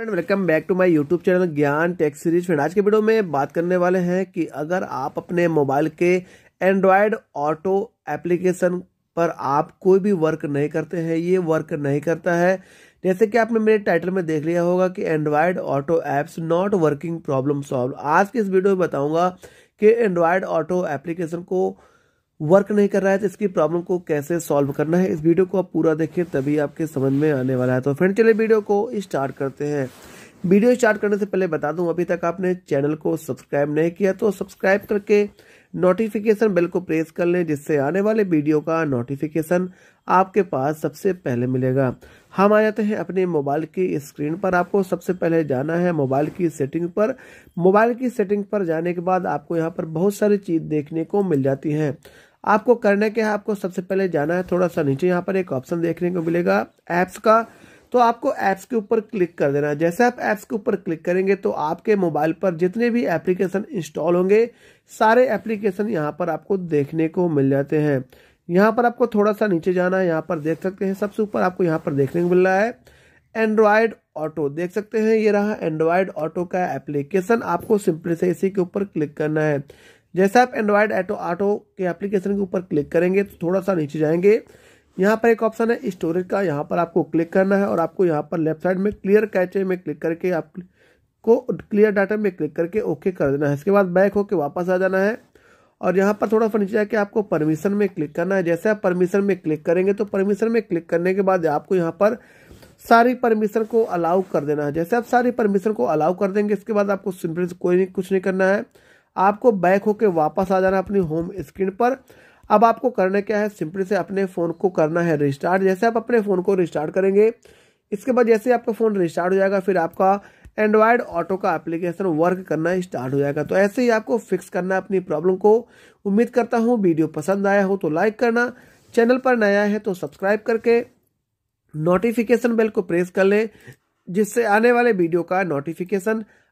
friend welcome back to my YouTube channel Gyan tech series friend आज के video में बात करने वाले हैं कि अगर आप अपने मोबाइल के एंड्रॉयड ऑटो एप्लीकेशन पर आप कोई भी वर्क नहीं करते हैं ये वर्क नहीं करता है जैसे कि आपने मेरे टाइटल में देख लिया होगा कि Android auto apps not working problem solve आज के इस वीडियो में बताऊँगा कि एंड्रॉयड ऑटो एप्लीकेशन को वर्क नहीं कर रहा है तो इसकी प्रॉब्लम को कैसे सॉल्व करना है इस वीडियो को आप पूरा देखें तभी आपके समझ में आने वाला है तो फ्रेंड चले वीडियो को स्टार्ट करते हैं वीडियो स्टार्ट करने से पहले बता दूं अभी तक आपने चैनल को सब्सक्राइब नहीं किया तो सब्सक्राइब करके नोटिफिकेशन बेल को प्रेस कर लें जिससे आने वाले वीडियो का नोटिफिकेशन आपके पास सबसे पहले मिलेगा हम आ जाते हैं अपने मोबाइल की स्क्रीन पर आपको सबसे पहले जाना है मोबाइल की सेटिंग पर मोबाइल की सेटिंग पर जाने के बाद आपको यहाँ पर बहुत सारी चीज़ देखने को मिल जाती है आपको करने के है आपको सबसे पहले जाना है थोड़ा सा नीचे यहाँ पर एक ऑप्शन देखने को मिलेगा ऐप्स का तो आपको ऐप्स के ऊपर क्लिक कर देना जैसे आप ऐप्स के ऊपर क्लिक करेंगे तो आपके मोबाइल पर जितने भी एप्लीकेशन इंस्टॉल होंगे सारे एप्लीकेशन यहाँ पर आपको देखने को मिल जाते हैं यहाँ पर आपको थोड़ा सा नीचे जाना है यहाँ पर देख सकते हैं सबसे ऊपर आपको यहाँ पर देखने को मिल रहा है एंड्रॉयड ऑटो देख सकते हैं ये रहा एंड्रॉयड ऑटो का एप्लीकेशन आपको सिंपली से इसी के ऊपर क्लिक करना है जैसे आप एंड्रॉयड ऐटो ऑटो के एप्लीकेशन के ऊपर क्लिक करेंगे तो थोड़ा सा नीचे जाएंगे यहाँ पर एक ऑप्शन है स्टोरेज का यहाँ पर आपको क्लिक करना है और आपको यहाँ पर लेफ्ट साइड में क्लियर कैचे में क्लिक करके आप को क्लियर डाटा में क्लिक करके ओके कर देना है इसके बाद बैक होके वापस आ जाना है और यहाँ पर थोड़ा सा नीचे जाके आपको परमिशन में क्लिक करना है जैसे आप परमिशन में क्लिक करेंगे तो परमिशन में क्लिक करने के बाद आपको यहाँ पर सारी परमिशन को अलाउ कर देना है जैसे आप सारी परमिशन को अलाउ कर देंगे इसके बाद आपको सिंपली कोई कुछ नहीं करना है आपको बैक होकर वापस आ जाना अपनी होम स्क्रीन पर अब आपको करना क्या है सिंपली से अपने फ़ोन को करना है रिस्टार्ट जैसे आप अपने फ़ोन को रिस्टार्ट करेंगे इसके बाद जैसे आपका फ़ोन रिस्टार्ट हो जाएगा फिर आपका एंड्रॉयड ऑटो का एप्लीकेशन वर्क करना स्टार्ट हो जाएगा तो ऐसे ही आपको फिक्स करना अपनी प्रॉब्लम को उम्मीद करता हूँ वीडियो पसंद आया हो तो लाइक करना चैनल पर नया है तो सब्सक्राइब करके नोटिफिकेशन बेल को प्रेस कर लें जिससे आने वाले वीडियो का नोटिफिकेशन